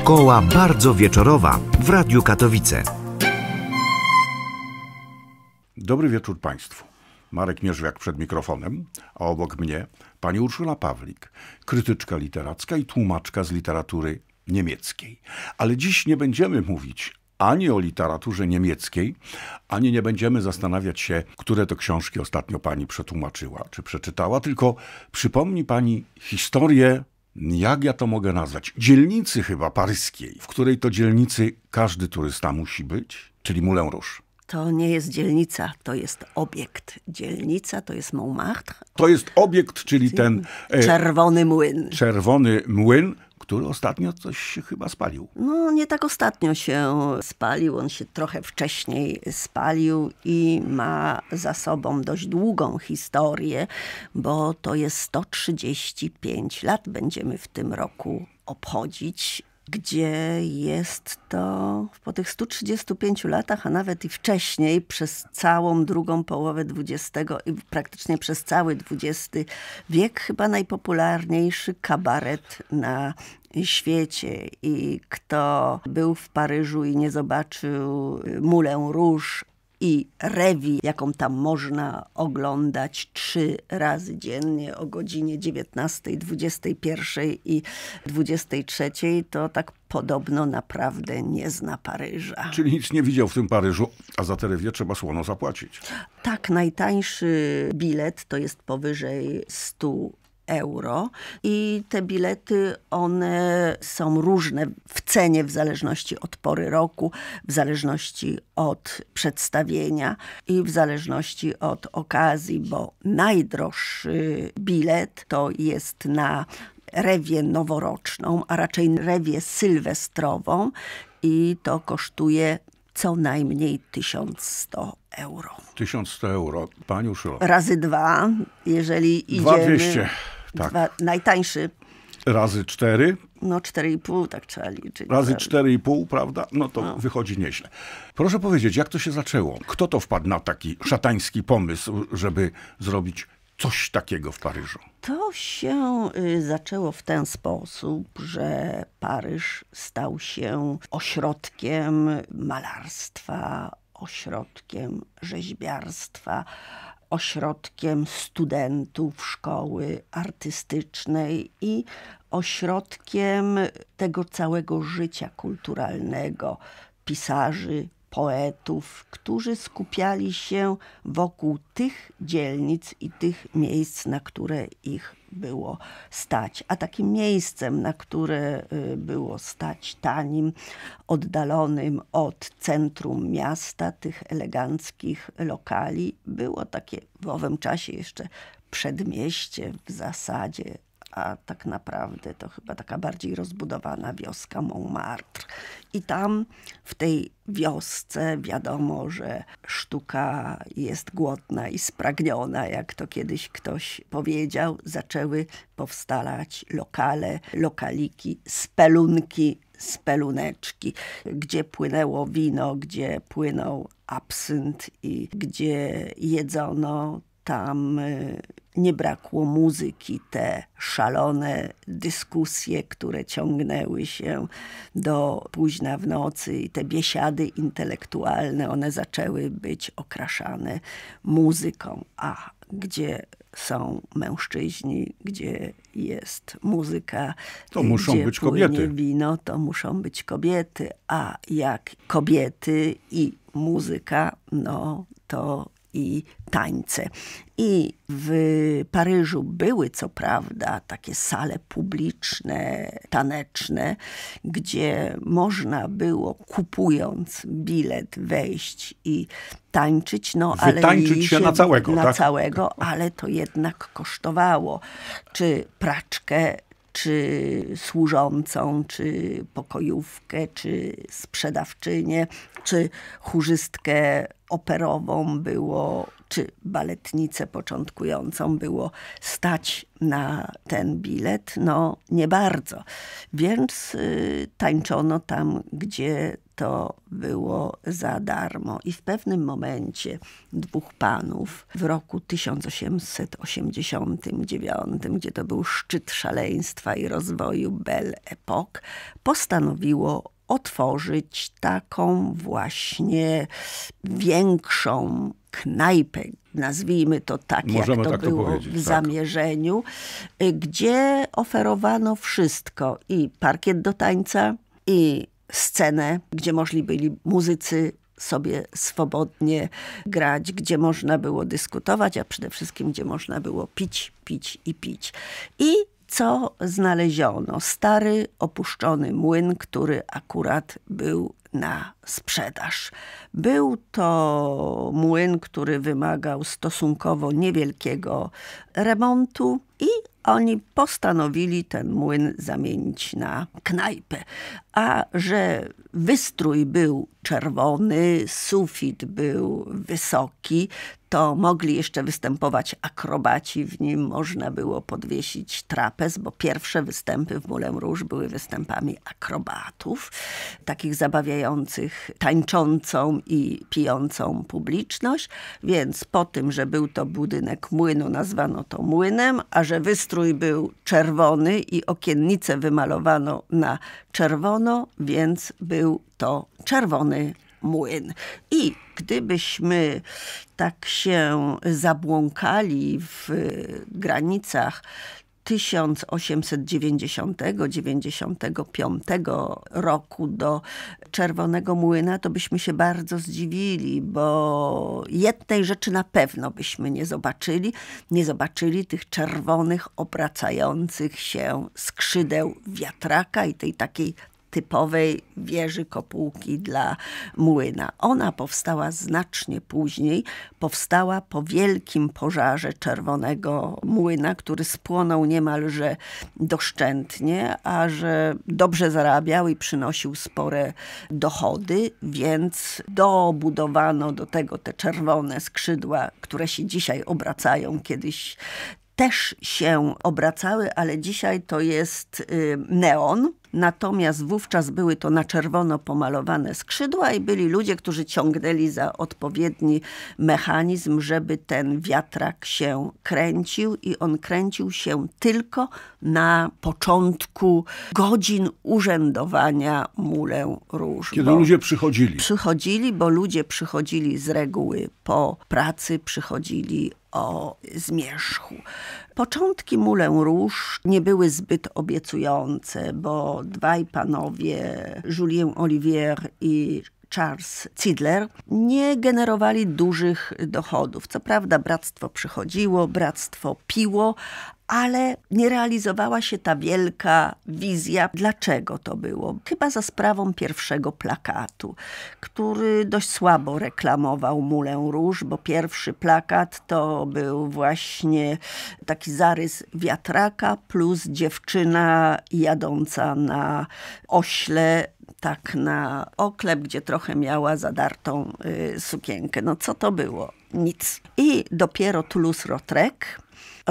Szkoła bardzo wieczorowa w Radiu Katowice. Dobry wieczór Państwu. Marek Mierzwiak przed mikrofonem, a obok mnie pani Urszula Pawlik, krytyczka literacka i tłumaczka z literatury niemieckiej. Ale dziś nie będziemy mówić ani o literaturze niemieckiej, ani nie będziemy zastanawiać się, które to książki ostatnio pani przetłumaczyła czy przeczytała, tylko przypomni pani historię jak ja to mogę nazwać, dzielnicy chyba paryskiej, w której to dzielnicy każdy turysta musi być, czyli Moulin Rouge. To nie jest dzielnica, to jest obiekt. Dzielnica to jest Montmartre. To jest obiekt, czyli ten... E, czerwony młyn. Czerwony młyn, który ostatnio coś się chyba spalił. No, nie tak ostatnio się spalił. On się trochę wcześniej spalił i ma za sobą dość długą historię, bo to jest 135 lat będziemy w tym roku obchodzić gdzie jest to po tych 135 latach, a nawet i wcześniej, przez całą drugą połowę XX i praktycznie przez cały XX wiek, chyba najpopularniejszy kabaret na świecie i kto był w Paryżu i nie zobaczył y, Mulę Róż i rewi, jaką tam można oglądać trzy razy dziennie o godzinie 19, 21 i 23, to tak podobno naprawdę nie zna Paryża. Czyli nic nie widział w tym Paryżu, a za te rewie trzeba słono zapłacić. Tak, najtańszy bilet to jest powyżej 100 euro i te bilety, one są różne w cenie w zależności od pory roku, w zależności od przedstawienia i w zależności od okazji, bo najdroższy bilet to jest na rewię noworoczną, a raczej rewię sylwestrową i to kosztuje co najmniej 1100 euro. 1100 euro, pani Urszulo. Razy dwa, jeżeli idziemy... Tak. Dwa, najtańszy. Razy cztery? No cztery i pół tak trzeba liczyć. Razy cztery i pół prawda? No to no. wychodzi nieźle. Proszę powiedzieć, jak to się zaczęło? Kto to wpadł na taki szatański pomysł, żeby zrobić coś takiego w Paryżu? To się y, zaczęło w ten sposób, że Paryż stał się ośrodkiem malarstwa, ośrodkiem rzeźbiarstwa, ośrodkiem studentów szkoły artystycznej i ośrodkiem tego całego życia kulturalnego pisarzy, poetów, którzy skupiali się wokół tych dzielnic i tych miejsc, na które ich było stać. A takim miejscem, na które y, było stać tanim, oddalonym od centrum miasta, tych eleganckich lokali, było takie w owym czasie jeszcze przedmieście w zasadzie a tak naprawdę to chyba taka bardziej rozbudowana wioska Montmartre. I tam w tej wiosce wiadomo, że sztuka jest głodna i spragniona, jak to kiedyś ktoś powiedział. Zaczęły powstawać lokale, lokaliki, spelunki, speluneczki, gdzie płynęło wino, gdzie płynął absynt i gdzie jedzono tam y, nie brakło muzyki, te szalone dyskusje, które ciągnęły się do późna w nocy i te biesiady intelektualne, one zaczęły być okraszane muzyką. A gdzie są mężczyźni, gdzie jest muzyka, to muszą gdzie być kobiety. wino, to muszą być kobiety. A jak kobiety i muzyka, no to i tańce. I w Paryżu były co prawda takie sale publiczne, taneczne, gdzie można było kupując bilet wejść i tańczyć, no ale się, się na całego, na tak? całego, ale to jednak kosztowało. Czy praczkę czy służącą, czy pokojówkę, czy sprzedawczynię, czy chórzystkę operową było, czy baletnicę początkującą było stać na ten bilet? No nie bardzo. Więc y, tańczono tam, gdzie to było za darmo. I w pewnym momencie dwóch panów w roku 1889, gdzie to był szczyt szaleństwa i rozwoju Belle Epoque, postanowiło otworzyć taką właśnie większą knajpę, nazwijmy to tak, Możemy jak to tak było to w tak. zamierzeniu, y, gdzie oferowano wszystko i parkiet do tańca, i scenę, gdzie możli byli muzycy sobie swobodnie grać, gdzie można było dyskutować, a przede wszystkim gdzie można było pić, pić i pić. I co znaleziono? Stary, opuszczony młyn, który akurat był na sprzedaż. Był to młyn, który wymagał stosunkowo niewielkiego remontu i oni postanowili ten młyn zamienić na knajpę. A że wystrój był czerwony, sufit był wysoki, to mogli jeszcze występować akrobaci, w nim można było podwiesić trapez, bo pierwsze występy w Mulem Róż były występami akrobatów, takich zabawiających tańczącą i pijącą publiczność, więc po tym, że był to budynek młynu, nazwano to młynem, a że wystrój był czerwony i okiennice wymalowano na czerwono, więc był to czerwony młyn. I gdybyśmy tak się zabłąkali w y, granicach 1890-95 roku do Czerwonego Młyna, to byśmy się bardzo zdziwili, bo jednej rzeczy na pewno byśmy nie zobaczyli. Nie zobaczyli tych czerwonych, obracających się skrzydeł wiatraka i tej takiej typowej wieży kopułki dla młyna. Ona powstała znacznie później. Powstała po wielkim pożarze Czerwonego Młyna, który spłonął niemalże doszczętnie, a że dobrze zarabiał i przynosił spore dochody, więc dobudowano do tego te czerwone skrzydła, które się dzisiaj obracają. Kiedyś też się obracały, ale dzisiaj to jest y, neon. Natomiast wówczas były to na czerwono pomalowane skrzydła i byli ludzie, którzy ciągnęli za odpowiedni mechanizm, żeby ten wiatrak się kręcił i on kręcił się tylko na początku godzin urzędowania mulę róż. Kiedy ludzie przychodzili. Przychodzili, bo ludzie przychodzili z reguły po pracy, przychodzili o zmierzchu. Początki Mulę Róż nie były zbyt obiecujące, bo dwaj panowie, Julien Olivier i Charles Cidler nie generowali dużych dochodów. Co prawda, bractwo przychodziło, bractwo piło, ale nie realizowała się ta wielka wizja. Dlaczego to było? Chyba za sprawą pierwszego plakatu, który dość słabo reklamował Mulę Róż, bo pierwszy plakat to był właśnie taki zarys wiatraka plus dziewczyna jadąca na ośle tak na oklep, gdzie trochę miała zadartą y, sukienkę. No co to było? Nic. I dopiero toulouse Rotrek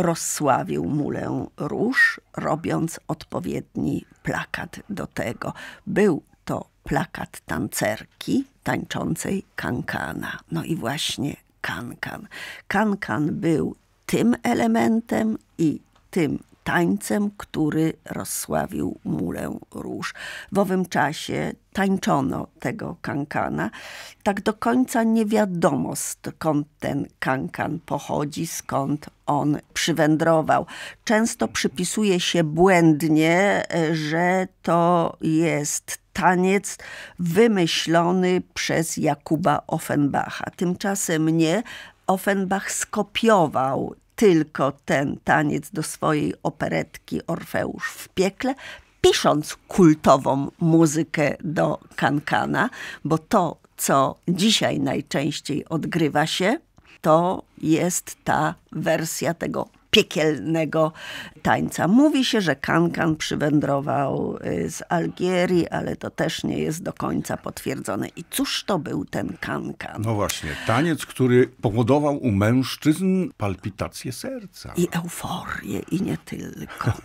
rozsławił mulę róż, robiąc odpowiedni plakat do tego. Był to plakat tancerki tańczącej kankana. No i właśnie kankan. Kankan był tym elementem i tym tańcem, który rozsławił mulę róż. W owym czasie tańczono tego kankana. Tak do końca nie wiadomo, skąd ten kankan pochodzi, skąd on przywędrował. Często przypisuje się błędnie, e, że to jest taniec wymyślony przez Jakuba Offenbacha. Tymczasem nie, Offenbach skopiował tylko ten taniec do swojej operetki Orfeusz w piekle, pisząc kultową muzykę do kankana, bo to, co dzisiaj najczęściej odgrywa się, to jest ta wersja tego piekielnego tańca. Mówi się, że Kankan przywędrował y, z Algierii, ale to też nie jest do końca potwierdzone. I cóż to był ten Kankan? No właśnie, taniec, który powodował u mężczyzn palpitację serca. I euforię, i nie tylko.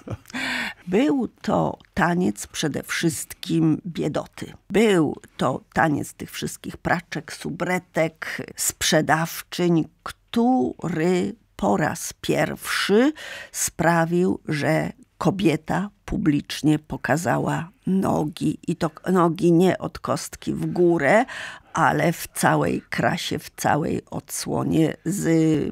Był to taniec przede wszystkim biedoty. Był to taniec tych wszystkich praczek, subretek, sprzedawczyń, który po raz pierwszy sprawił, że kobieta publicznie pokazała nogi i to nogi nie od kostki w górę, ale w całej krasie, w całej odsłonie z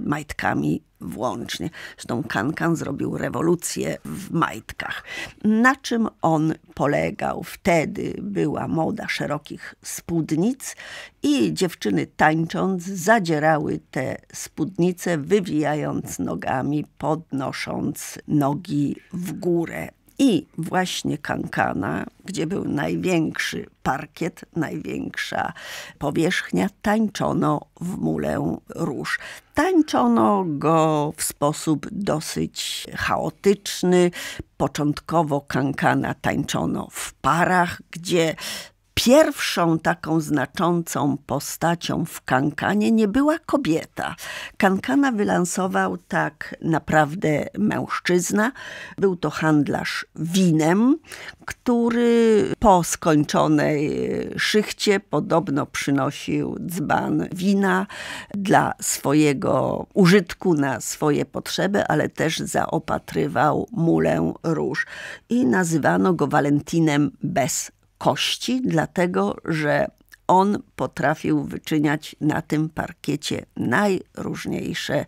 majtkami włącznie. Zresztą Kankan zrobił rewolucję w majtkach. Na czym on polegał? Wtedy była moda szerokich spódnic i dziewczyny tańcząc zadzierały te spódnice, wywijając nogami, podnosząc nogi w górę i właśnie Kankana, gdzie był największy parkiet, największa powierzchnia, tańczono w mulę róż. Tańczono go w sposób dosyć chaotyczny. Początkowo kankana tańczono w parach, gdzie Pierwszą taką znaczącą postacią w Kankanie nie była kobieta. Kankana wylansował tak naprawdę mężczyzna. Był to handlarz winem, który po skończonej szychcie podobno przynosił dzban wina dla swojego użytku, na swoje potrzeby, ale też zaopatrywał mulę róż. I nazywano go Valentinem bez kości, dlatego że on potrafił wyczyniać na tym parkiecie najróżniejsze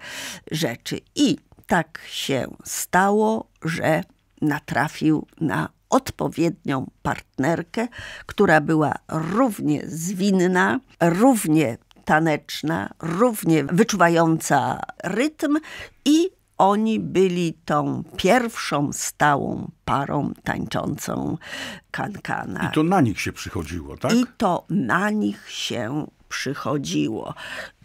rzeczy. I tak się stało, że natrafił na odpowiednią partnerkę, która była równie zwinna, równie taneczna, równie wyczuwająca rytm i oni byli tą pierwszą stałą parą tańczącą kankana. I to na nich się przychodziło, tak? I to na nich się przychodziło.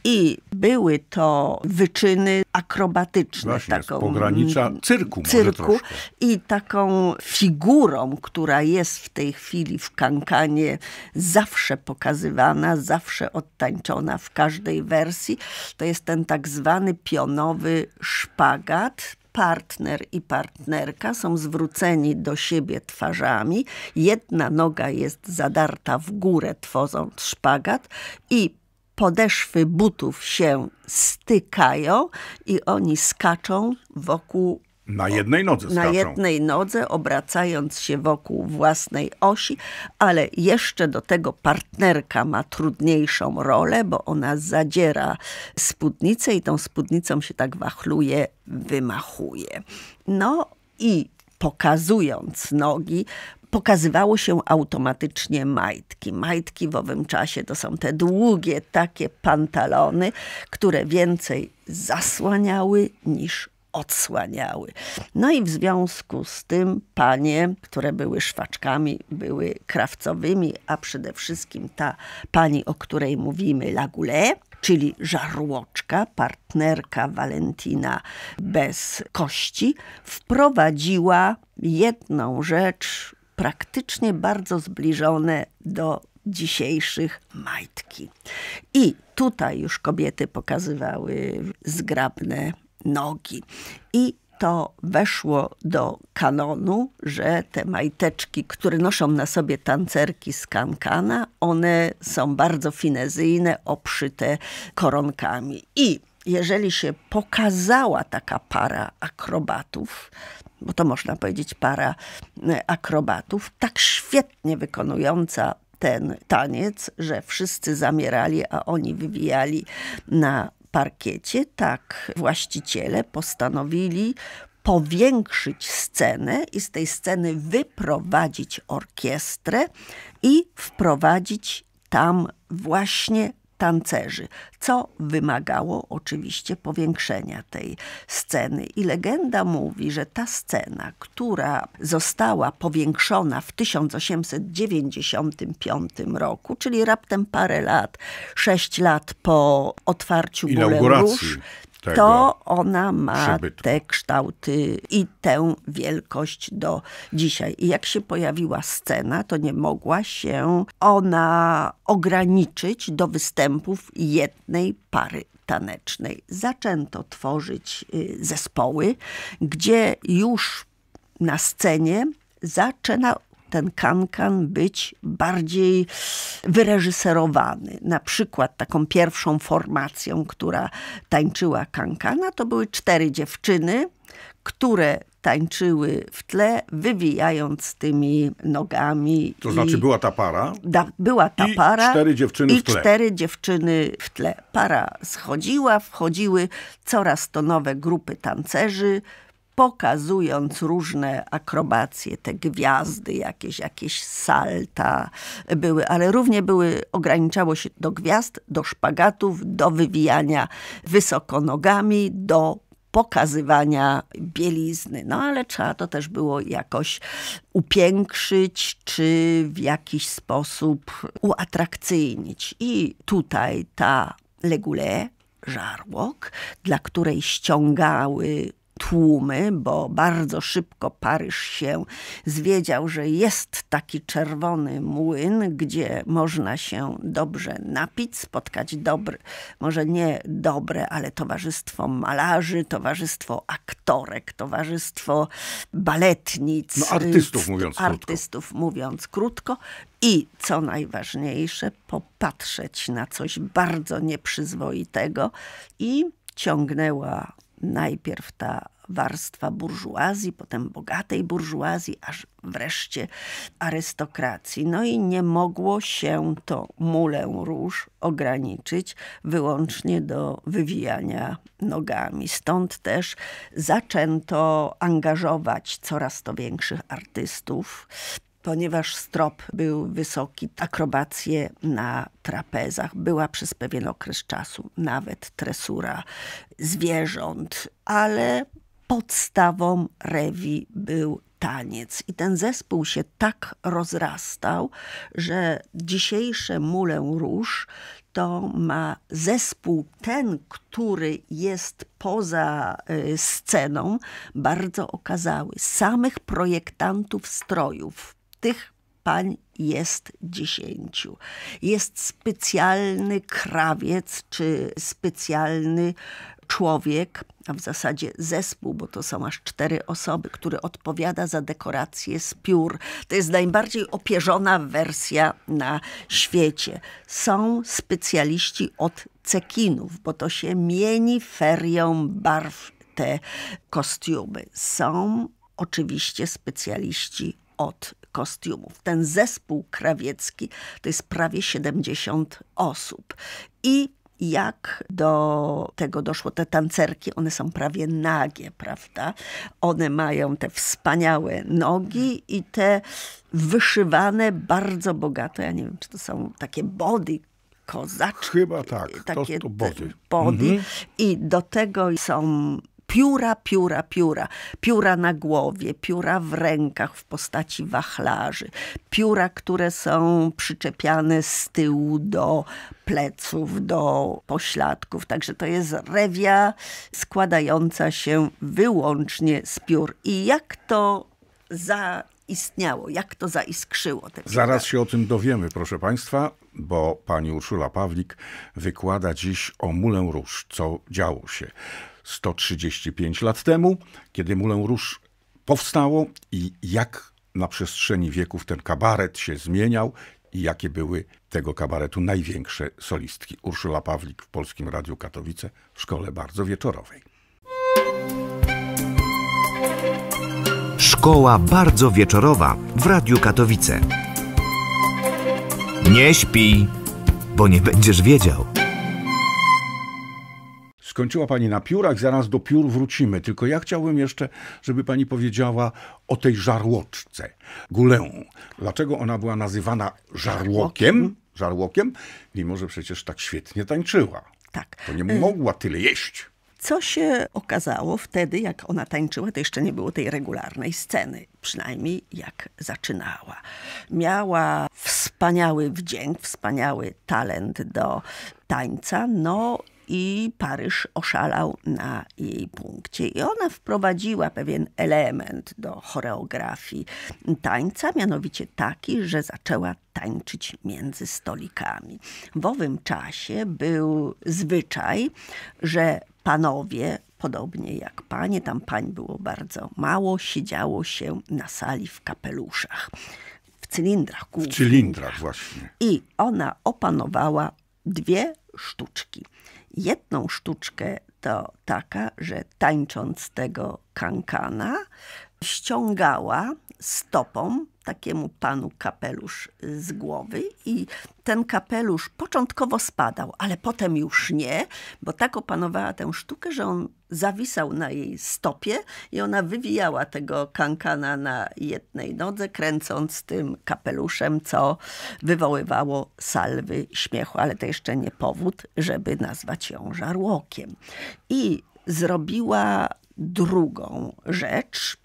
I były to wyczyny akrobatyczne. Właśnie, taką, z pogranicza cyrku. cyrku I taką figurą, która jest w tej chwili w kankanie zawsze pokazywana, zawsze odtańczona w każdej wersji, to jest ten tak zwany pionowy szpagat, partner i partnerka są zwróceni do siebie twarzami. Jedna noga jest zadarta w górę, tworząc szpagat, i podeszwy butów się stykają i oni skaczą wokół na jednej nodze skaczą. Na jednej nodze, obracając się wokół własnej osi, ale jeszcze do tego partnerka ma trudniejszą rolę, bo ona zadziera spódnicę i tą spódnicą się tak wachluje, wymachuje. No i pokazując nogi, pokazywało się automatycznie majtki. Majtki w owym czasie to są te długie takie pantalony, które więcej zasłaniały niż odsłaniały. No i w związku z tym panie, które były szwaczkami, były krawcowymi, a przede wszystkim ta pani, o której mówimy, Lagule, czyli żarłoczka, partnerka Walentina bez kości, wprowadziła jedną rzecz praktycznie bardzo zbliżone do dzisiejszych majtki. I tutaj już kobiety pokazywały zgrabne nogi. I to weszło do kanonu, że te majteczki, które noszą na sobie tancerki z kankana, one są bardzo finezyjne, obszyte koronkami. I jeżeli się pokazała taka para akrobatów, bo to można powiedzieć para e, akrobatów, tak świetnie wykonująca ten taniec, że wszyscy zamierali, a oni wywijali na parkiecie, tak właściciele postanowili powiększyć scenę i z tej sceny wyprowadzić orkiestrę i wprowadzić tam właśnie tancerzy, co wymagało oczywiście powiększenia tej sceny. I legenda mówi, że ta scena, która została powiększona w 1895 roku, czyli raptem parę lat, sześć lat po otwarciu inauguracji to ona ma przybytku. te kształty i tę wielkość do dzisiaj. I jak się pojawiła scena, to nie mogła się ona ograniczyć do występów jednej pary tanecznej. Zaczęto tworzyć y, zespoły, gdzie już na scenie zaczyna ten kankan być bardziej wyreżyserowany. Na przykład taką pierwszą formacją, która tańczyła kankana, to były cztery dziewczyny, które tańczyły w tle, wywijając tymi nogami. To znaczy była ta para? Da, była ta i para. cztery dziewczyny i w tle. cztery dziewczyny w tle. Para schodziła, wchodziły coraz to nowe grupy tancerzy, pokazując różne akrobacje, te gwiazdy, jakieś, jakieś salta były, ale równie były, ograniczało się do gwiazd, do szpagatów, do wywijania wysoko nogami, do pokazywania bielizny. No ale trzeba to też było jakoś upiększyć, czy w jakiś sposób uatrakcyjnić. I tutaj ta legule, żarłok, dla której ściągały tłumy, bo bardzo szybko Paryż się zwiedział, że jest taki czerwony młyn, gdzie można się dobrze napić, spotkać dobry, może nie dobre, ale towarzystwo malarzy, towarzystwo aktorek, towarzystwo baletnic. No, artystów mówiąc artystów krótko. mówiąc krótko. I co najważniejsze, popatrzeć na coś bardzo nieprzyzwoitego i ciągnęła najpierw ta warstwa burżuazji, potem bogatej burżuazji, aż wreszcie arystokracji. No i nie mogło się to mulę róż ograniczyć wyłącznie do wywijania nogami. Stąd też zaczęto angażować coraz to większych artystów ponieważ strop był wysoki, akrobacje na trapezach, była przez pewien okres czasu nawet tresura zwierząt, ale podstawą rewi był taniec. I ten zespół się tak rozrastał, że dzisiejsze Mulę Róż to ma zespół ten, który jest poza e, sceną, bardzo okazały. Samych projektantów strojów, tych pań jest dziesięciu. Jest specjalny krawiec czy specjalny człowiek, a w zasadzie zespół, bo to są aż cztery osoby, który odpowiada za dekorację z piór. To jest najbardziej opierzona wersja na świecie. Są specjaliści od cekinów, bo to się mieni ferią barw te kostiumy. Są oczywiście specjaliści od kostiumów. Ten zespół krawiecki to jest prawie 70 osób. I jak do tego doszło. Te tancerki, one są prawie nagie, prawda? One mają te wspaniałe nogi i te wyszywane, bardzo bogate, ja nie wiem, czy to są takie body, kozaczki. Chyba tak, takie to, to body. body. Mhm. I do tego są pióra, pióra, pióra. Pióra na głowie, pióra w rękach w postaci wachlarzy, pióra, które są przyczepiane z tyłu do pleców, do pośladków. Także to jest rewia składająca się wyłącznie z piór. I jak to zaistniało, jak to zaiskrzyło. Zaraz się o tym dowiemy, proszę Państwa, bo pani Urszula Pawlik wykłada dziś o Mulę Róż, co działo się 135 lat temu, kiedy Moulin Rouge powstało i jak na przestrzeni wieków ten kabaret się zmieniał i jakie były tego kabaretu największe solistki. Urszula Pawlik w Polskim Radiu Katowice w Szkole Bardzo Wieczorowej. Szkoła Bardzo Wieczorowa w Radiu Katowice. Nie śpi, bo nie będziesz wiedział. Skończyła Pani na piórach, zaraz do piór wrócimy. Tylko ja chciałbym jeszcze, żeby Pani powiedziała o tej żarłoczce, gulę. Dlaczego ona była nazywana żarłokiem, żarłokiem mimo że przecież tak świetnie tańczyła? Tak. To nie mogła tyle jeść. Co się okazało wtedy, jak ona tańczyła, to jeszcze nie było tej regularnej sceny, przynajmniej jak zaczynała. Miała wspaniały wdzięk, wspaniały talent do tańca, no i Paryż oszalał na jej punkcie. I ona wprowadziła pewien element do choreografii tańca, mianowicie taki, że zaczęła tańczyć między stolikami. W owym czasie był zwyczaj, że panowie podobnie jak panie, tam pań było bardzo mało, siedziało się na sali w kapeluszach, w cylindrach. W cylindrach właśnie. I ona opanowała dwie sztuczki. Jedną sztuczkę to taka, że tańcząc tego kankana, ściągała stopą takiemu panu kapelusz z głowy i ten kapelusz początkowo spadał, ale potem już nie, bo tak opanowała tę sztukę, że on zawisał na jej stopie i ona wywijała tego kankana na jednej nodze, kręcąc tym kapeluszem, co wywoływało salwy śmiechu, ale to jeszcze nie powód, żeby nazwać ją żarłokiem. I zrobiła drugą rzecz,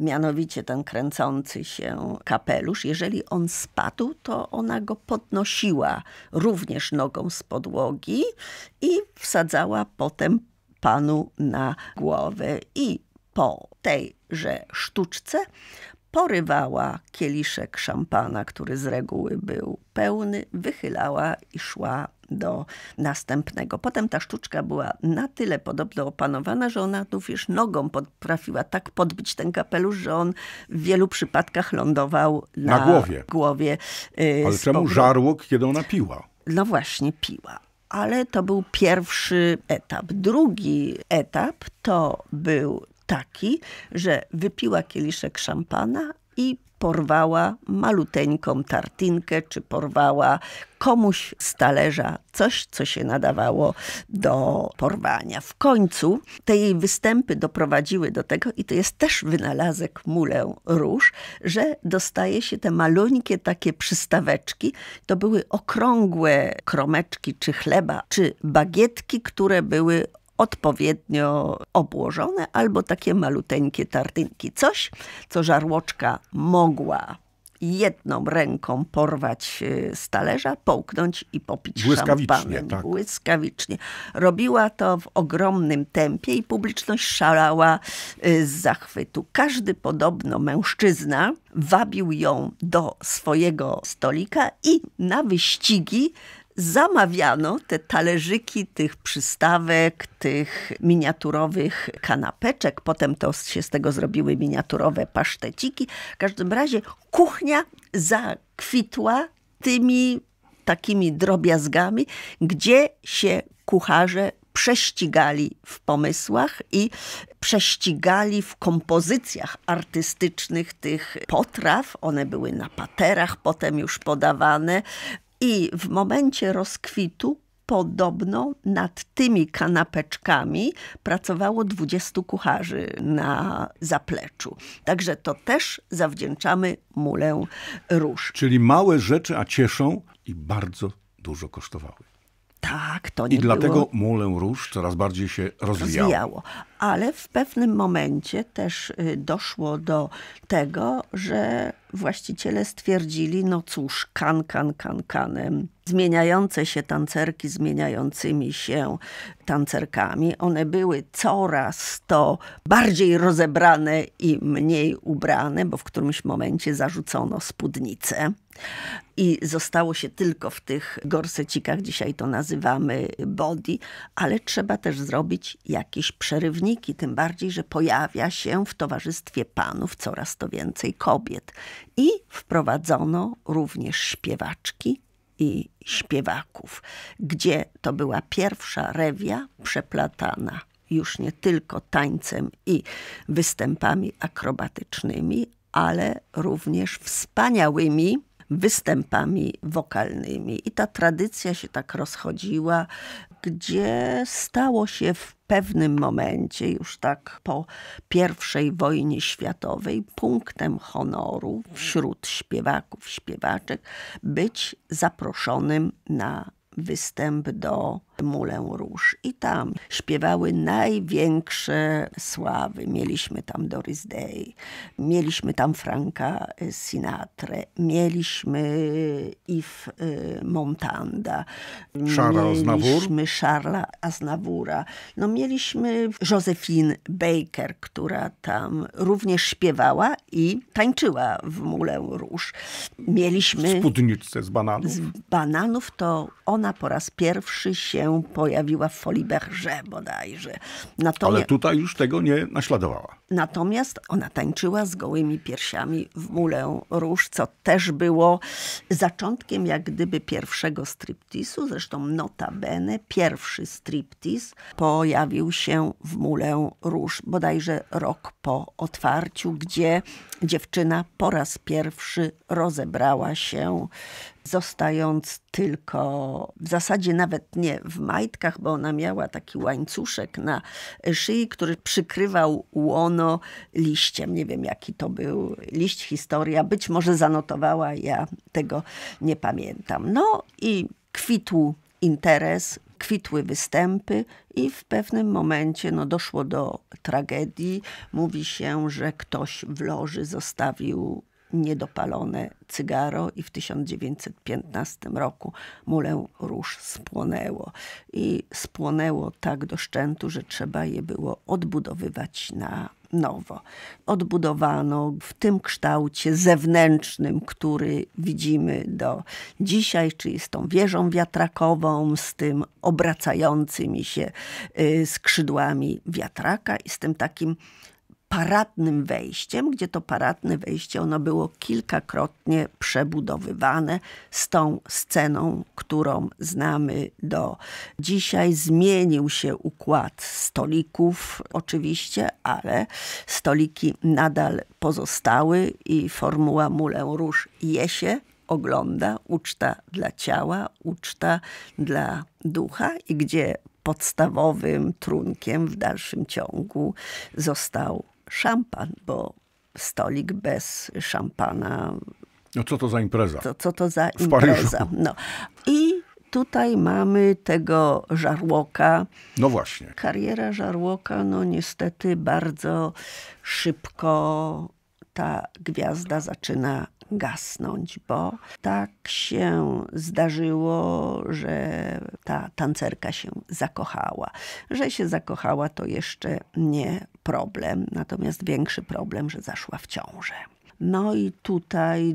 mianowicie ten kręcący się kapelusz. Jeżeli on spadł, to ona go podnosiła również nogą z podłogi i wsadzała potem panu na głowę. I po tejże sztuczce porywała kieliszek szampana, który z reguły był pełny, wychylała i szła do następnego. Potem ta sztuczka była na tyle podobno opanowana, że ona również nogą potrafiła tak podbić ten kapelusz, że on w wielu przypadkach lądował na, na głowie. głowie yy, Ale czemu żarłok, kiedy ona piła? No właśnie, piła ale to był pierwszy etap. Drugi etap to był taki, że wypiła kieliszek szampana, i porwała maluteńką tartinkę, czy porwała komuś z talerza coś, co się nadawało do porwania. W końcu te jej występy doprowadziły do tego, i to jest też wynalazek mulę róż, że dostaje się te maluńkie takie przystaweczki. To były okrągłe kromeczki, czy chleba, czy bagietki, które były odpowiednio obłożone albo takie maluteńkie tartynki. Coś, co żarłoczka mogła jedną ręką porwać e, z talerza, połknąć i popić Błyskawicznie, szampanem. Tak. Błyskawicznie. Robiła to w ogromnym tempie i publiczność szalała e, z zachwytu. Każdy podobno mężczyzna wabił ją do swojego stolika i na wyścigi zamawiano te talerzyki tych przystawek, tych miniaturowych kanapeczek. Potem to się z tego zrobiły miniaturowe paszteciki. W każdym razie kuchnia zakwitła tymi takimi drobiazgami, gdzie się kucharze prześcigali w pomysłach i prześcigali w kompozycjach artystycznych tych potraw. One były na paterach potem już podawane. I w momencie rozkwitu podobno nad tymi kanapeczkami pracowało 20 kucharzy na zapleczu. Także to też zawdzięczamy mulę róż. Czyli małe rzeczy, a cieszą i bardzo dużo kosztowały. Tak, to nie I było... dlatego mulę róż coraz bardziej się rozwijało. rozwijało ale w pewnym momencie też y, doszło do tego, że właściciele stwierdzili, no cóż, kan, kan, kan, kanem. Zmieniające się tancerki zmieniającymi się tancerkami, one były coraz to bardziej rozebrane i mniej ubrane, bo w którymś momencie zarzucono spódnicę. I zostało się tylko w tych gorsecikach, dzisiaj to nazywamy body, ale trzeba też zrobić jakiś przerywnik czynniki, tym bardziej, że pojawia się w towarzystwie panów coraz to więcej kobiet. I wprowadzono również śpiewaczki i śpiewaków, gdzie to była pierwsza rewia przeplatana już nie tylko tańcem i występami akrobatycznymi, ale również wspaniałymi występami wokalnymi. I ta tradycja się tak rozchodziła gdzie stało się w pewnym momencie, już tak po I wojnie światowej, punktem honoru wśród śpiewaków, śpiewaczek być zaproszonym na występ do Mulę Róż i tam śpiewały największe sławy. Mieliśmy tam Doris Day, mieliśmy tam Franka Sinatra, mieliśmy Yves y, Montanda, mieliśmy Szarla Aznawura, no mieliśmy Josephine Baker, która tam również śpiewała i tańczyła w Mulę Róż. Mieliśmy... W spódniczce z bananów. Z bananów to ona po raz pierwszy się pojawiła w Folii Berger bodajże. Natomiast, Ale tutaj już tego nie naśladowała. Natomiast ona tańczyła z gołymi piersiami w mulę róż, co też było zaczątkiem jak gdyby pierwszego striptisu. Zresztą notabene pierwszy striptis pojawił się w mulę róż bodajże rok po otwarciu, gdzie dziewczyna po raz pierwszy rozebrała się, zostając tylko w zasadzie nawet nie w majtkach, bo ona miała taki łańcuszek na szyi, który przykrywał łono liściem. Nie wiem, jaki to był liść, historia. Być może zanotowała, ja tego nie pamiętam. No i kwitł interes kwitły występy i w pewnym momencie no, doszło do tragedii. Mówi się, że ktoś w loży zostawił niedopalone cygaro i w 1915 roku mulę róż spłonęło. I spłonęło tak do szczętu, że trzeba je było odbudowywać na nowo. Odbudowano w tym kształcie zewnętrznym, który widzimy do dzisiaj, czyli z tą wieżą wiatrakową, z tym obracającymi się y, skrzydłami wiatraka i z tym takim paratnym wejściem, gdzie to paratne wejście ono było kilkakrotnie przebudowywane z tą sceną, którą znamy do dzisiaj. Zmienił się układ stolików oczywiście, ale stoliki nadal pozostały i formuła mulę Rouge je się ogląda, uczta dla ciała, uczta dla ducha i gdzie podstawowym trunkiem w dalszym ciągu został szampan, bo stolik bez szampana. No co to za impreza? Co, co to za impreza? No. I tutaj mamy tego żarłoka. No właśnie. Kariera żarłoka, no niestety bardzo szybko ta gwiazda zaczyna gasnąć, bo tak się zdarzyło, że ta tancerka się zakochała. Że się zakochała, to jeszcze nie problem, natomiast większy problem, że zaszła w ciążę. No i tutaj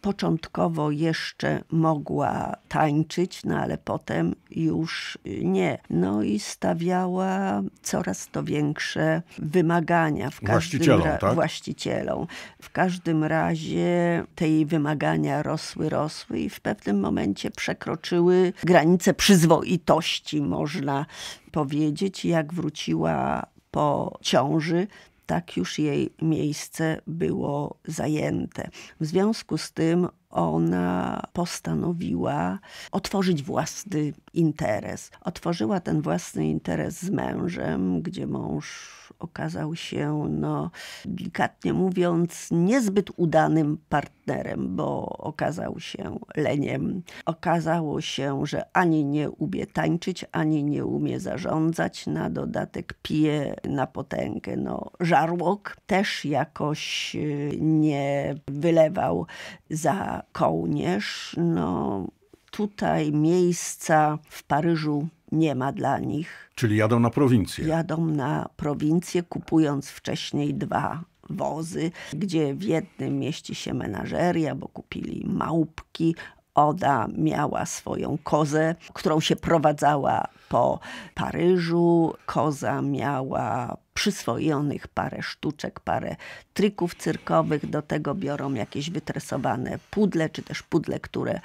Początkowo jeszcze mogła tańczyć, no ale potem już nie. No i stawiała coraz to większe wymagania w każdym właścicielom, tak? właścicielom. W każdym razie te jej wymagania rosły, rosły i w pewnym momencie przekroczyły granice przyzwoitości, można powiedzieć. Jak wróciła po ciąży, tak już jej miejsce było zajęte. W związku z tym ona postanowiła otworzyć własny interes. Otworzyła ten własny interes z mężem, gdzie mąż okazał się, no, delikatnie mówiąc, niezbyt udanym partnerem partnerem, bo okazał się leniem. Okazało się, że ani nie umie tańczyć, ani nie umie zarządzać. Na dodatek pije na potęgę. No, żarłok też jakoś y, nie wylewał za kołnierz. No, tutaj miejsca w Paryżu nie ma dla nich. Czyli jadą na prowincję? Jadą na prowincję, kupując wcześniej dwa wozy, gdzie w jednym mieści się menażeria, bo kupili małpki, Oda miała swoją kozę, którą się prowadzała po Paryżu. Koza miała przyswojonych parę sztuczek, parę trików cyrkowych. Do tego biorą jakieś wytresowane pudle, czy też pudle, które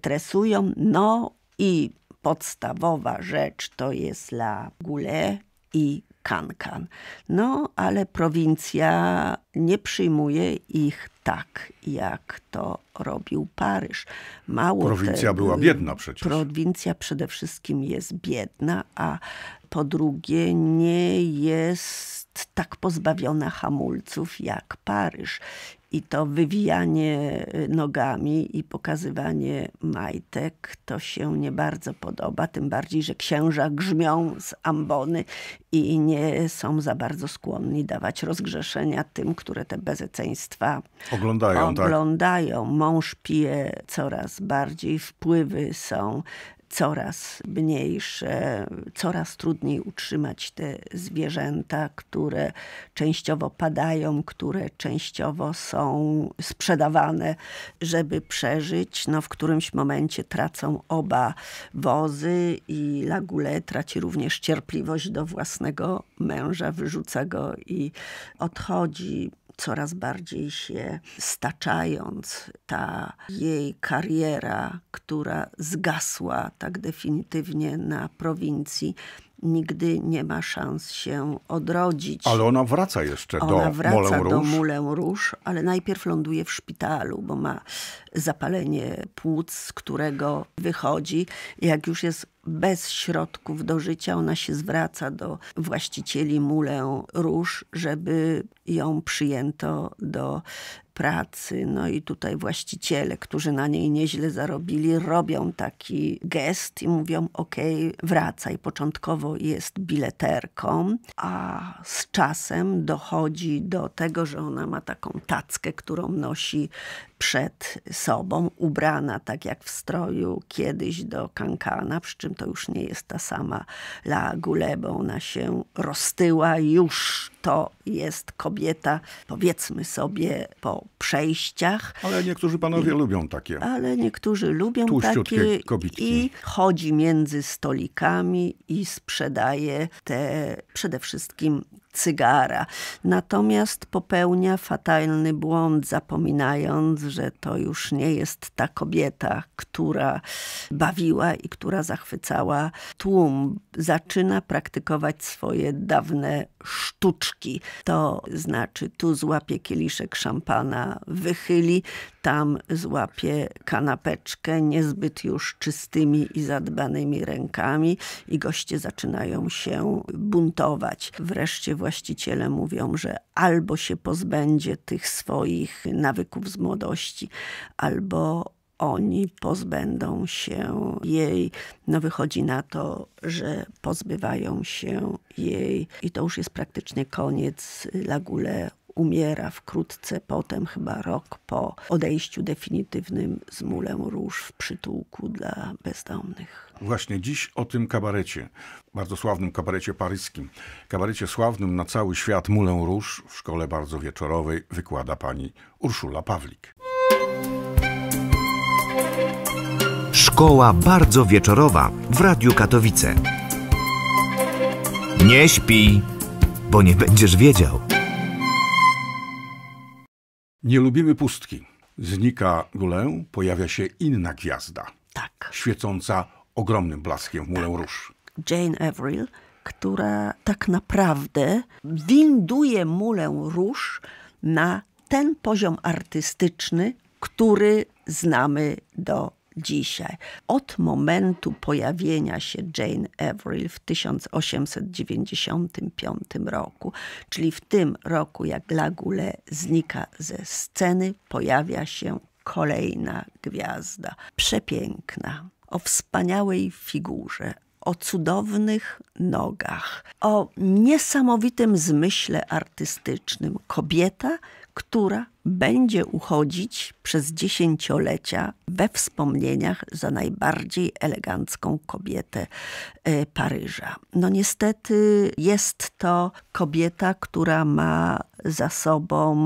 tresują. No i podstawowa rzecz to jest la goule i Kankan. No, ale prowincja nie przyjmuje ich tak, jak to robił Paryż. Mało prowincja te, była biedna przecież. Prowincja przede wszystkim jest biedna, a po drugie nie jest tak pozbawiona hamulców jak Paryż. I to wywijanie y, nogami i pokazywanie majtek to się nie bardzo podoba, tym bardziej, że księża grzmią z ambony i nie są za bardzo skłonni dawać rozgrzeszenia tym, które te bezeceństwa oglądają. Tak? oglądają. Tak. Mąż pije coraz bardziej, wpływy są coraz mniejsze, coraz trudniej utrzymać te zwierzęta, które częściowo padają, które częściowo są sprzedawane, żeby przeżyć. No, w którymś momencie tracą oba wozy i Lagule traci również cierpliwość do własnego męża, wyrzuca go i odchodzi coraz bardziej się staczając, ta jej kariera, która zgasła tak definitywnie na prowincji, nigdy nie ma szans się odrodzić. Ale ona wraca jeszcze ona do wraca Ona wraca do Mulę Róż, ale najpierw ląduje w szpitalu, bo ma zapalenie płuc, z którego wychodzi. Jak już jest bez środków do życia, ona się zwraca do właścicieli Mulę Róż, żeby ją przyjęto do pracy. No i tutaj właściciele, którzy na niej nieźle zarobili, robią taki gest i mówią: OK, wracaj. Początkowo jest bileterką, a z czasem dochodzi do tego, że ona ma taką tackę, którą nosi przed sobą, ubrana tak jak w stroju kiedyś do kankana, przy czym to już nie jest ta sama La Guleba. Ona się roztyła, już to jest kobieta, powiedzmy sobie, po przejściach. Ale niektórzy panowie I, lubią takie. Ale niektórzy lubią takie kobitki. i chodzi między stolikami i sprzedaje te przede wszystkim cygara. Natomiast popełnia fatalny błąd, zapominając, że to już nie jest ta kobieta, która bawiła i która zachwycała tłum. Zaczyna praktykować swoje dawne sztuczki. To znaczy, tu złapie kieliszek szampana, wychyli, tam złapie kanapeczkę niezbyt już czystymi i zadbanymi rękami i goście zaczynają się buntować. Wreszcie właściciele mówią, że albo się pozbędzie tych swoich nawyków z młodości, albo oni pozbędą się jej. No wychodzi na to, że pozbywają się jej i to już jest praktycznie koniec. Lagule umiera wkrótce potem, chyba rok po odejściu definitywnym z Mulem Róż w przytułku dla bezdomnych. Właśnie dziś o tym kabarecie, bardzo sławnym kabarecie paryskim. Kabarecie sławnym na cały świat Mulę Róż w szkole bardzo wieczorowej wykłada pani Urszula Pawlik. Szkoła bardzo wieczorowa w Radiu Katowice. Nie śpi, bo nie będziesz wiedział. Nie lubimy pustki. Znika Gulę, pojawia się inna gwiazda. Tak. Świecąca ogromnym blaskiem w mulę tak. róż. Jane Avril, która tak naprawdę winduje mulę róż na ten poziom artystyczny, który znamy do dzisiaj. Od momentu pojawienia się Jane Avril w 1895 roku, czyli w tym roku, jak Lagule znika ze sceny, pojawia się kolejna gwiazda. Przepiękna, o wspaniałej figurze, o cudownych nogach, o niesamowitym zmyśle artystycznym. Kobieta, która będzie uchodzić przez dziesięciolecia we wspomnieniach za najbardziej elegancką kobietę e, Paryża. No niestety jest to kobieta, która ma za sobą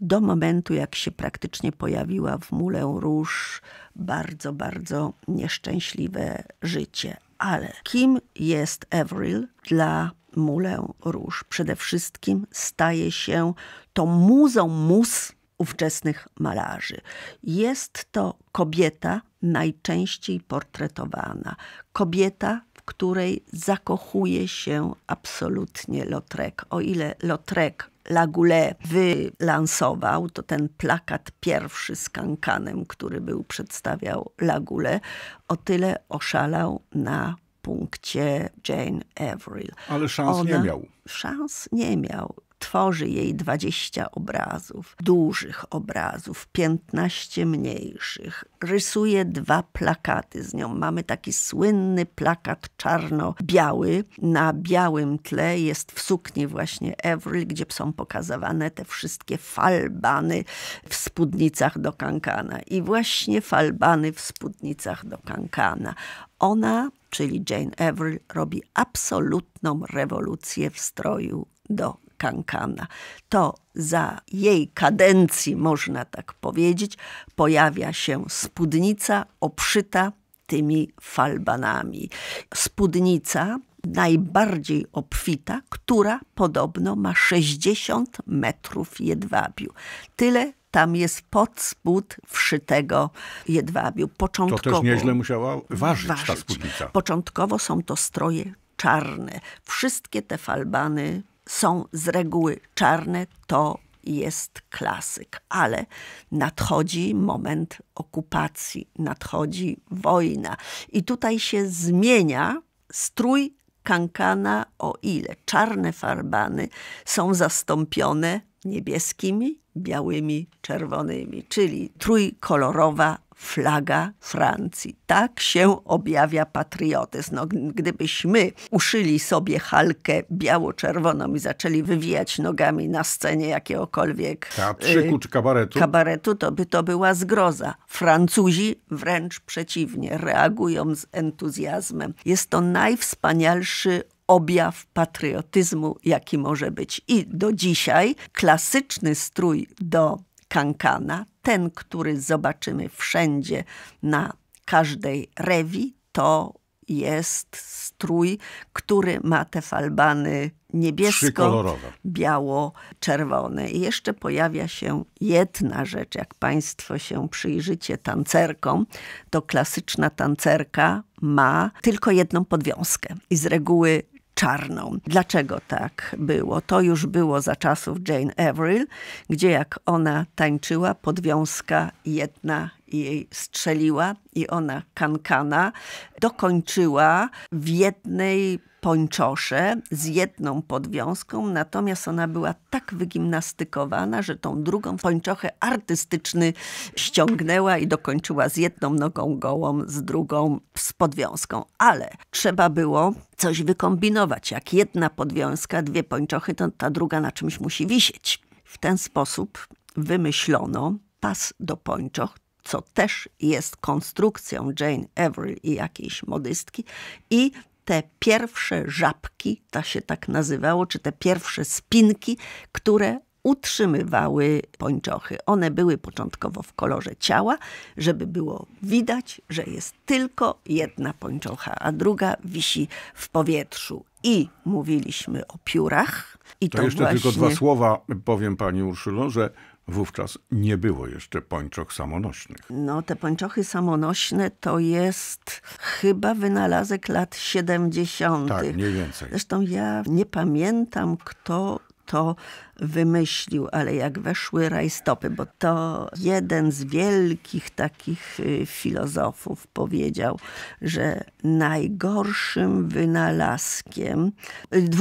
do momentu, jak się praktycznie pojawiła w Mulę Róż, bardzo, bardzo nieszczęśliwe życie. Ale kim jest Avril dla Mulę Róż przede wszystkim staje się to muzą mus ówczesnych malarzy. Jest to kobieta najczęściej portretowana. Kobieta, w której zakochuje się absolutnie Lotrek. O ile Lotrek Lagoulet wylansował, to ten plakat pierwszy z kankanem, który był przedstawiał Lagoulet, o tyle oszalał na punkcie Jane Averill. Ale szans Ona nie miał. Szans nie miał tworzy jej 20 obrazów, dużych obrazów, 15 mniejszych. Rysuje dwa plakaty z nią. Mamy taki słynny plakat czarno-biały. Na białym tle jest w sukni właśnie Avril, gdzie są pokazywane te wszystkie falbany w spódnicach do kankana. I właśnie falbany w spódnicach do kankana. Ona czyli Jane Avril, robi absolutną rewolucję w stroju do kankana. To za jej kadencji, można tak powiedzieć, pojawia się spódnica obszyta tymi falbanami. Spódnica najbardziej obfita, która podobno ma 60 metrów jedwabiu. Tyle, tam jest pod spód wszytego jedwabiu. Początkowo, to też nieźle musiała ważyć, ważyć. ta spódnica. Początkowo są to stroje czarne. Wszystkie te falbany są z reguły czarne, to jest klasyk, ale nadchodzi moment okupacji, nadchodzi wojna i tutaj się zmienia strój kankana, o ile czarne farbany są zastąpione niebieskimi, białymi, czerwonymi, czyli trójkolorowa flaga Francji. Tak się objawia patriotyzm. No, gdybyśmy uszyli sobie halkę biało-czerwoną i zaczęli wywijać nogami na scenie jakiegokolwiek teatrzyku y, czy kabaretu. kabaretu, to by to była zgroza. Francuzi wręcz przeciwnie, reagują z entuzjazmem. Jest to najwspanialszy objaw patriotyzmu, jaki może być. I do dzisiaj klasyczny strój do kankana, ten, który zobaczymy wszędzie na każdej rewi, to jest strój, który ma te falbany niebiesko-biało-czerwone. I jeszcze pojawia się jedna rzecz, jak Państwo się przyjrzycie tancerkom, to klasyczna tancerka ma tylko jedną podwiązkę i z reguły czarną. Dlaczego tak było? To już było za czasów Jane Averill, gdzie jak ona tańczyła, podwiązka jedna jej strzeliła i ona kankana dokończyła w jednej pończosze z jedną podwiązką, natomiast ona była tak wygimnastykowana, że tą drugą pończochę artystyczny ściągnęła i dokończyła z jedną nogą gołą, z drugą z podwiązką. Ale trzeba było coś wykombinować. Jak jedna podwiązka, dwie pończochy, to ta druga na czymś musi wisieć. W ten sposób wymyślono pas do pończoch, co też jest konstrukcją Jane Avery i jakiejś modystki i te pierwsze żabki, to się tak nazywało, czy te pierwsze spinki, które utrzymywały pończochy. One były początkowo w kolorze ciała, żeby było widać, że jest tylko jedna pończocha, a druga wisi w powietrzu. I mówiliśmy o piórach. I to, to jeszcze właśnie... tylko dwa słowa powiem pani Urszulo, że Wówczas nie było jeszcze pończoch samonośnych. No, te pończochy samonośne to jest chyba wynalazek lat 70. Tak, mniej więcej. Zresztą ja nie pamiętam, kto to wymyślił, ale jak weszły rajstopy, bo to jeden z wielkich takich y, filozofów powiedział, że najgorszym wynalazkiem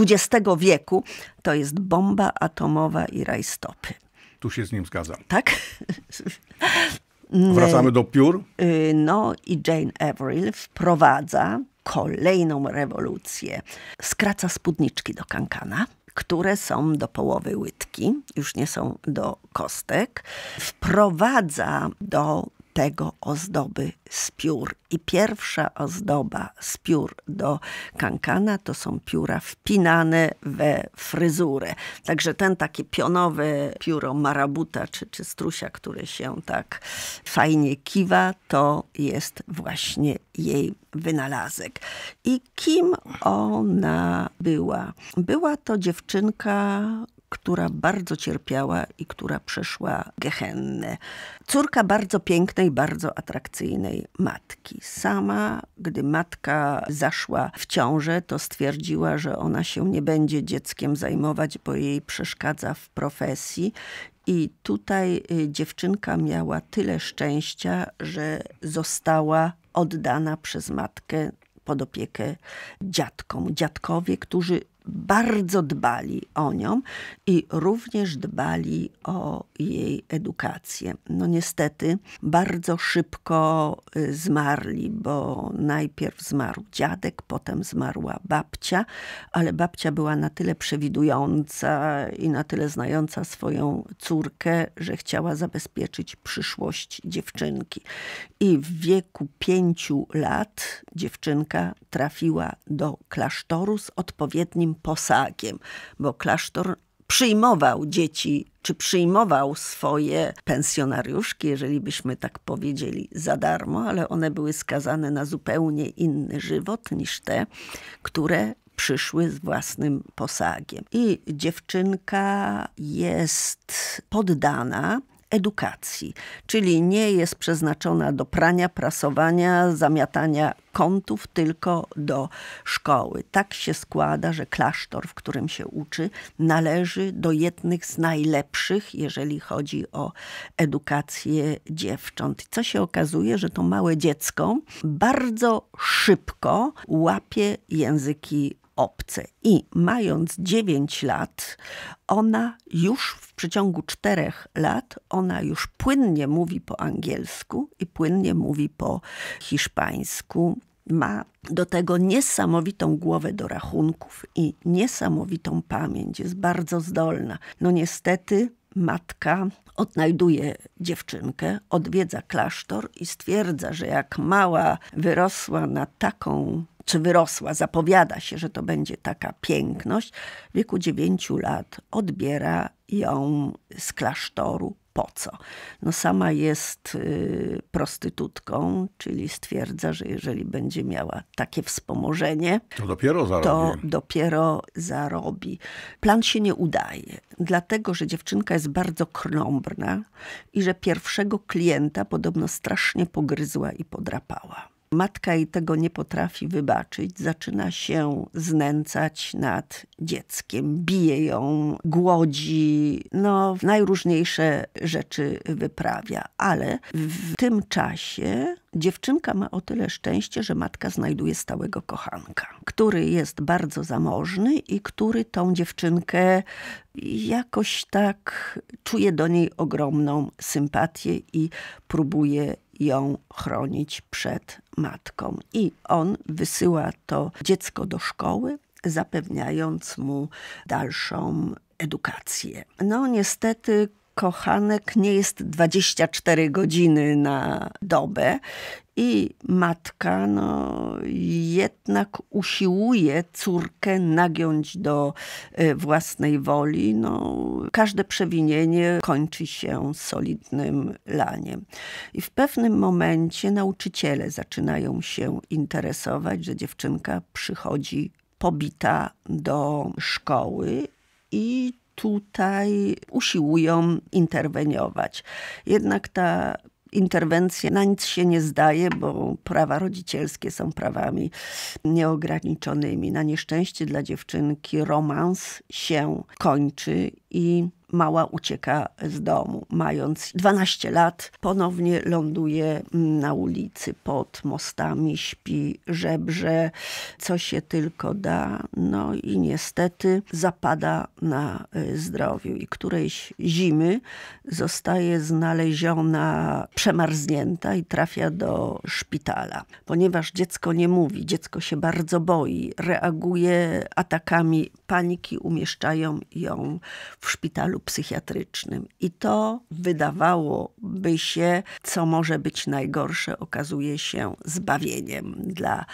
XX y, wieku to jest bomba atomowa i rajstopy. Tu się z nim zgadzam. Tak? Wracamy do piór. Y, no i Jane Averill wprowadza kolejną rewolucję. Skraca spódniczki do kankana, które są do połowy łydki, już nie są do kostek. Wprowadza do tego ozdoby z piór. I pierwsza ozdoba z piór do kankana to są pióra wpinane we fryzurę. Także ten taki pionowy pióro marabuta czy, czy strusia, który się tak fajnie kiwa, to jest właśnie jej wynalazek. I kim ona była? Była to dziewczynka, która bardzo cierpiała i która przeszła gehennę. Córka bardzo pięknej, bardzo atrakcyjnej matki. Sama, gdy matka zaszła w ciążę, to stwierdziła, że ona się nie będzie dzieckiem zajmować, bo jej przeszkadza w profesji i tutaj y, dziewczynka miała tyle szczęścia, że została oddana przez matkę pod opiekę dziadkom. Dziadkowie, którzy bardzo dbali o nią i również dbali o jej edukację. No niestety bardzo szybko y, zmarli, bo najpierw zmarł dziadek, potem zmarła babcia, ale babcia była na tyle przewidująca i na tyle znająca swoją córkę, że chciała zabezpieczyć przyszłość dziewczynki. I w wieku pięciu lat dziewczynka trafiła do klasztoru z odpowiednim posagiem, bo klasztor przyjmował dzieci, czy przyjmował swoje pensjonariuszki, jeżeli byśmy tak powiedzieli, za darmo, ale one były skazane na zupełnie inny żywot niż te, które przyszły z własnym posagiem. I dziewczynka jest poddana edukacji, czyli nie jest przeznaczona do prania, prasowania, zamiatania kątów, tylko do szkoły. Tak się składa, że klasztor, w którym się uczy, należy do jednych z najlepszych, jeżeli chodzi o edukację dziewcząt. Co się okazuje, że to małe dziecko bardzo szybko łapie języki obce. I mając 9 lat, ona już w przeciągu 4 lat, ona już płynnie mówi po angielsku i płynnie mówi po hiszpańsku ma do tego niesamowitą głowę do rachunków i niesamowitą pamięć, jest bardzo zdolna. No niestety matka odnajduje dziewczynkę, odwiedza klasztor i stwierdza, że jak mała wyrosła na taką czy wyrosła, zapowiada się, że to będzie taka piękność, w wieku 9 lat odbiera ją z klasztoru. Po co? No sama jest y, prostytutką, czyli stwierdza, że jeżeli będzie miała takie wspomożenie, to dopiero zarobi. To dopiero zarobi. Plan się nie udaje, dlatego że dziewczynka jest bardzo krnąbrna i że pierwszego klienta podobno strasznie pogryzła i podrapała. Matka jej tego nie potrafi wybaczyć, zaczyna się znęcać nad dzieckiem, bije ją, głodzi, no najróżniejsze rzeczy wyprawia, ale w tym czasie dziewczynka ma o tyle szczęście, że matka znajduje stałego kochanka, który jest bardzo zamożny i który tą dziewczynkę jakoś tak czuje do niej ogromną sympatię i próbuje ją chronić przed matką. I on wysyła to dziecko do szkoły, zapewniając mu dalszą edukację. No niestety kochanek nie jest 24 godziny na dobę i matka no, jednak usiłuje córkę nagiąć do e, własnej woli. No, każde przewinienie kończy się solidnym laniem. I w pewnym momencie nauczyciele zaczynają się interesować, że dziewczynka przychodzi pobita do szkoły i tutaj usiłują interweniować. Jednak ta interwencje na nic się nie zdaje, bo prawa rodzicielskie są prawami nieograniczonymi. Na nieszczęście dla dziewczynki romans się kończy i mała ucieka z domu. Mając 12 lat, ponownie ląduje na ulicy pod mostami, śpi, żebrze, co się tylko da. No i niestety zapada na y, zdrowiu. I którejś zimy zostaje znaleziona przemarznięta i trafia do szpitala. Ponieważ dziecko nie mówi, dziecko się bardzo boi, reaguje atakami paniki, umieszczają ją w szpitalu szpitalu psychiatrycznym. I to wydawałoby się, co może być najgorsze, okazuje się zbawieniem dla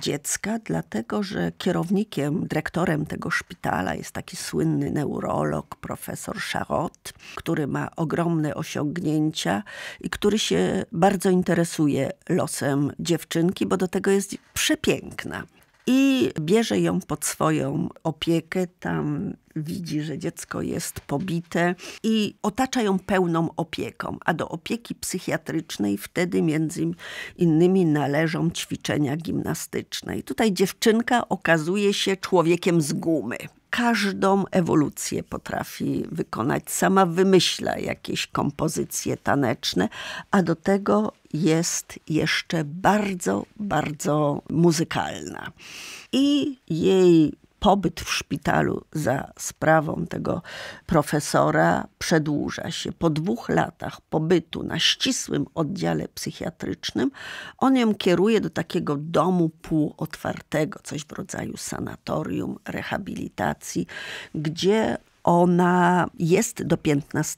dziecka, dlatego że kierownikiem, dyrektorem tego szpitala jest taki słynny neurolog, profesor Charot, który ma ogromne osiągnięcia i który się bardzo interesuje losem dziewczynki, bo do tego jest przepiękna i bierze ją pod swoją opiekę. Tam widzi, że dziecko jest pobite i otacza ją pełną opieką. A do opieki psychiatrycznej wtedy między innymi należą ćwiczenia gimnastyczne. I tutaj dziewczynka okazuje się człowiekiem z gumy każdą ewolucję potrafi wykonać. Sama wymyśla jakieś kompozycje taneczne, a do tego jest jeszcze bardzo, bardzo muzykalna. I jej pobyt w szpitalu za sprawą tego profesora przedłuża się. Po dwóch latach pobytu na ścisłym oddziale psychiatrycznym on ją kieruje do takiego domu półotwartego, coś w rodzaju sanatorium, rehabilitacji, gdzie ona jest do 15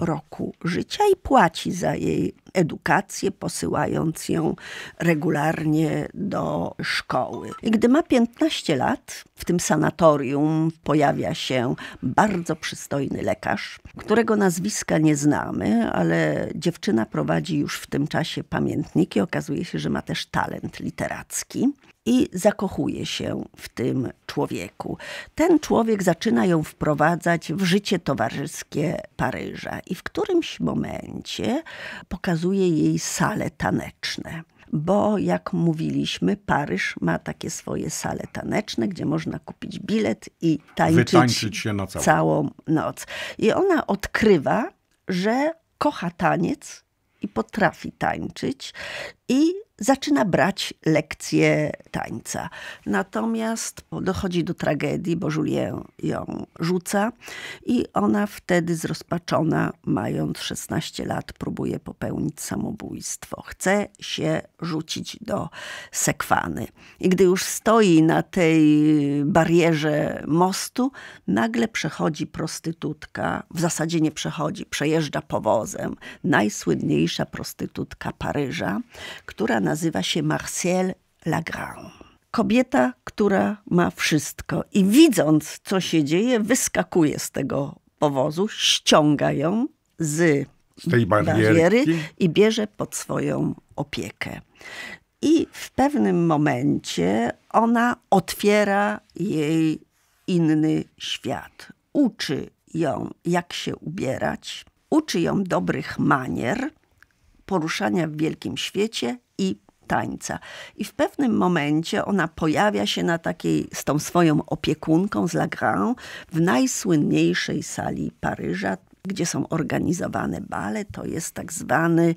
roku życia i płaci za jej edukację, posyłając ją regularnie do szkoły. I gdy ma 15 lat, w tym sanatorium pojawia się bardzo przystojny lekarz, którego nazwiska nie znamy, ale dziewczyna prowadzi już w tym czasie pamiętniki. Okazuje się, że ma też talent literacki i zakochuje się w tym człowieku. Ten człowiek zaczyna ją wprowadzać w życie towarzyskie Paryża i w którymś momencie pokazuje jej sale taneczne bo jak mówiliśmy, Paryż ma takie swoje sale taneczne, gdzie można kupić bilet i tańczyć, Wytańczyć się na całą. całą noc. I ona odkrywa, że kocha taniec i potrafi tańczyć i zaczyna brać lekcje tańca. Natomiast dochodzi do tragedii, bo Julien ją rzuca i ona wtedy zrozpaczona, mając 16 lat, próbuje popełnić samobójstwo. Chce się rzucić do sekwany. I gdy już stoi na tej barierze mostu, nagle przechodzi prostytutka, w zasadzie nie przechodzi, przejeżdża powozem, najsłynniejsza prostytutka Paryża, która nazywa się Marcel Lagrange. Kobieta, która ma wszystko i widząc, co się dzieje, wyskakuje z tego powozu, ściąga ją z, z tej bariery i bierze pod swoją opiekę. I w pewnym momencie ona otwiera jej inny świat. Uczy ją, jak się ubierać, uczy ją dobrych manier, poruszania w wielkim świecie i tańca. I w pewnym momencie ona pojawia się na takiej, z tą swoją opiekunką z Lagrange w najsłynniejszej sali Paryża, gdzie są organizowane bale. To jest tak zwany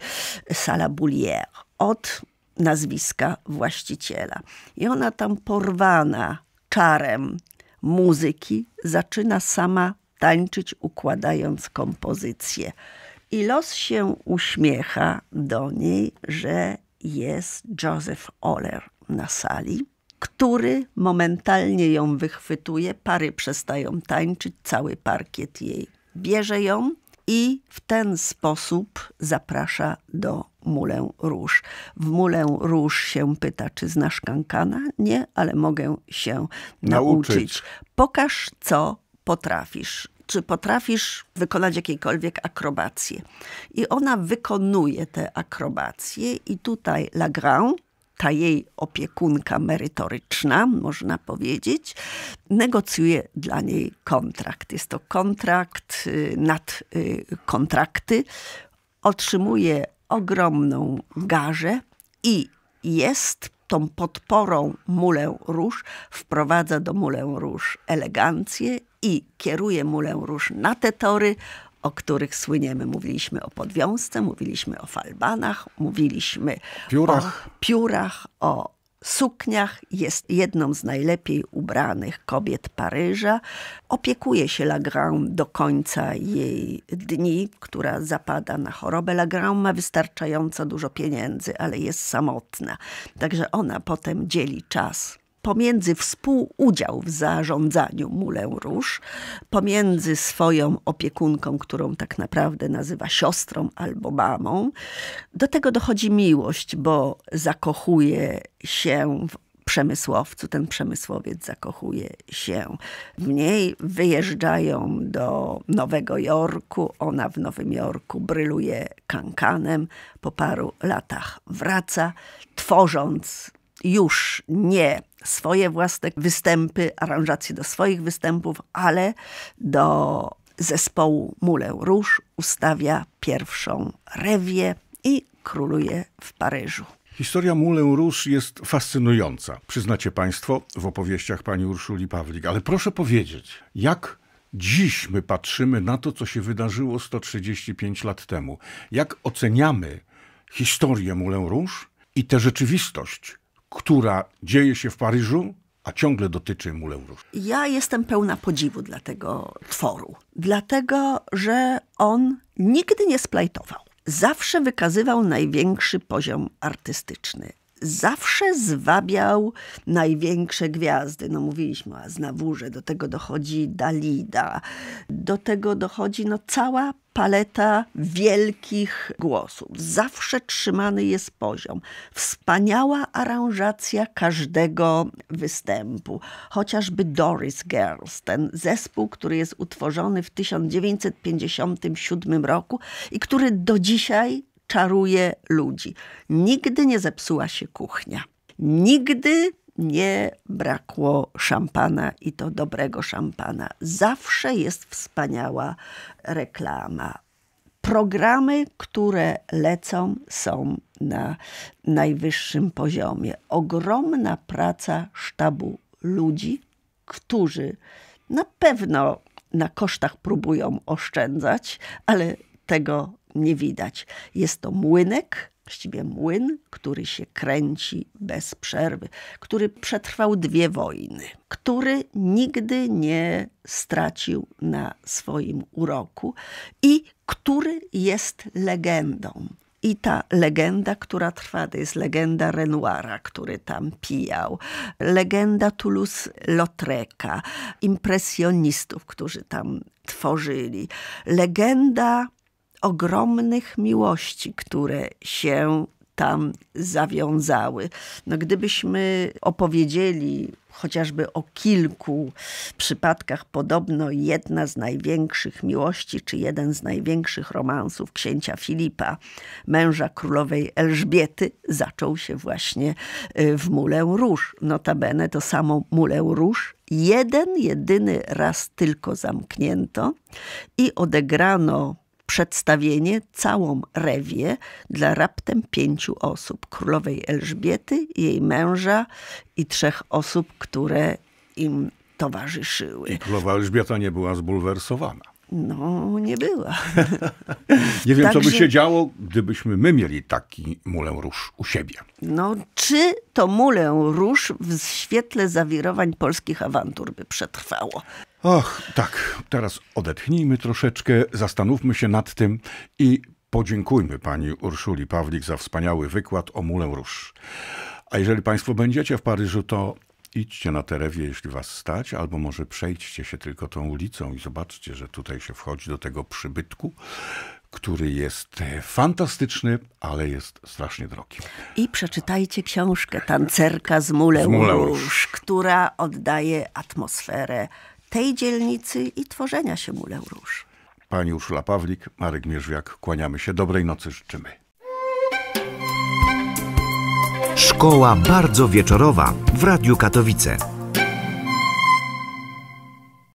sala Boulière. Od nazwiska właściciela. I ona tam porwana czarem muzyki zaczyna sama tańczyć, układając kompozycję. I los się uśmiecha do niej, że jest Joseph Oller na sali, który momentalnie ją wychwytuje. Pary przestają tańczyć, cały parkiet jej bierze ją i w ten sposób zaprasza do Mulę Róż. W Mulę Róż się pyta, czy znasz kankana? Nie, ale mogę się nauczyć. nauczyć. Pokaż, co potrafisz czy potrafisz wykonać jakiekolwiek akrobacje. I ona wykonuje te akrobacje i tutaj Legrand, ta jej opiekunka merytoryczna, można powiedzieć, negocjuje dla niej kontrakt. Jest to kontrakt y, nad y, kontrakty. Otrzymuje ogromną garzę i jest tą podporą Mulę Róż, wprowadza do Mulę Róż elegancję i kieruje mulę róż na te tory, o których słyniemy. Mówiliśmy o podwiązce, mówiliśmy o falbanach, mówiliśmy piórach. o piórach, o sukniach. Jest jedną z najlepiej ubranych kobiet Paryża. Opiekuje się Lagrand do końca jej dni, która zapada na chorobę. Lagrand ma wystarczająco dużo pieniędzy, ale jest samotna. Także ona potem dzieli czas pomiędzy współudział w zarządzaniu mulę róż, pomiędzy swoją opiekunką, którą tak naprawdę nazywa siostrą albo mamą. Do tego dochodzi miłość, bo zakochuje się w przemysłowcu, ten przemysłowiec zakochuje się w niej. Wyjeżdżają do Nowego Jorku, ona w Nowym Jorku bryluje kankanem, po paru latach wraca, tworząc już nie swoje własne występy, aranżacje do swoich występów, ale do zespołu Mulę Róż ustawia pierwszą rewię i króluje w Paryżu. Historia Mulę Róż jest fascynująca, przyznacie Państwo, w opowieściach pani Urszuli Pawlik, ale proszę powiedzieć, jak dziś my patrzymy na to, co się wydarzyło 135 lat temu? Jak oceniamy historię Mulę Róż i tę rzeczywistość, która dzieje się w Paryżu, a ciągle dotyczy Moulin Rouge. Ja jestem pełna podziwu dla tego tworu, dlatego że on nigdy nie splajtował. Zawsze wykazywał największy poziom artystyczny zawsze zwabiał największe gwiazdy. No mówiliśmy o Aznawurze, do tego dochodzi Dalida, do tego dochodzi no, cała paleta wielkich głosów. Zawsze trzymany jest poziom. Wspaniała aranżacja każdego występu. Chociażby Doris Girls, ten zespół, który jest utworzony w 1957 roku i który do dzisiaj czaruje ludzi. Nigdy nie zepsuła się kuchnia. Nigdy nie brakło szampana i to dobrego szampana. Zawsze jest wspaniała reklama. Programy, które lecą, są na najwyższym poziomie. Ogromna praca sztabu ludzi, którzy na pewno na kosztach próbują oszczędzać, ale tego nie widać. Jest to młynek, właściwie młyn, który się kręci bez przerwy, który przetrwał dwie wojny, który nigdy nie stracił na swoim uroku i który jest legendą. I ta legenda, która trwa, to jest legenda Renoira, który tam pijał, legenda toulouse lautreca impresjonistów, którzy tam tworzyli, legenda ogromnych miłości, które się tam zawiązały. No, gdybyśmy opowiedzieli chociażby o kilku przypadkach, podobno jedna z największych miłości, czy jeden z największych romansów księcia Filipa, męża królowej Elżbiety, zaczął się właśnie y, w Mulę Róż. Notabene to samo Mulę Róż jeden, jedyny raz tylko zamknięto i odegrano przedstawienie, całą rewię dla raptem pięciu osób: królowej Elżbiety, jej męża i trzech osób, które im towarzyszyły. I królowa Elżbieta nie była zbulwersowana. No, nie była. nie wiem, Także... co by się działo, gdybyśmy my mieli taki mulę róż u siebie. No, czy to mulę róż w świetle zawirowań polskich awantur by przetrwało? Och, tak. Teraz odetchnijmy troszeczkę, zastanówmy się nad tym i podziękujmy pani Urszuli Pawlik za wspaniały wykład o mulę róż. A jeżeli Państwo będziecie w Paryżu, to idźcie na Terewie, jeśli was stać, albo może przejdźcie się tylko tą ulicą i zobaczcie, że tutaj się wchodzi do tego przybytku, który jest e, fantastyczny, ale jest strasznie drogi. I przeczytajcie książkę Tancerka z Muleusz, która oddaje atmosferę tej dzielnicy i tworzenia się Muleusz. Pani Urszula Pawlik, Marek Mierzwiak, kłaniamy się. Dobrej nocy życzymy. Szkoła bardzo wieczorowa w Radiu Katowice.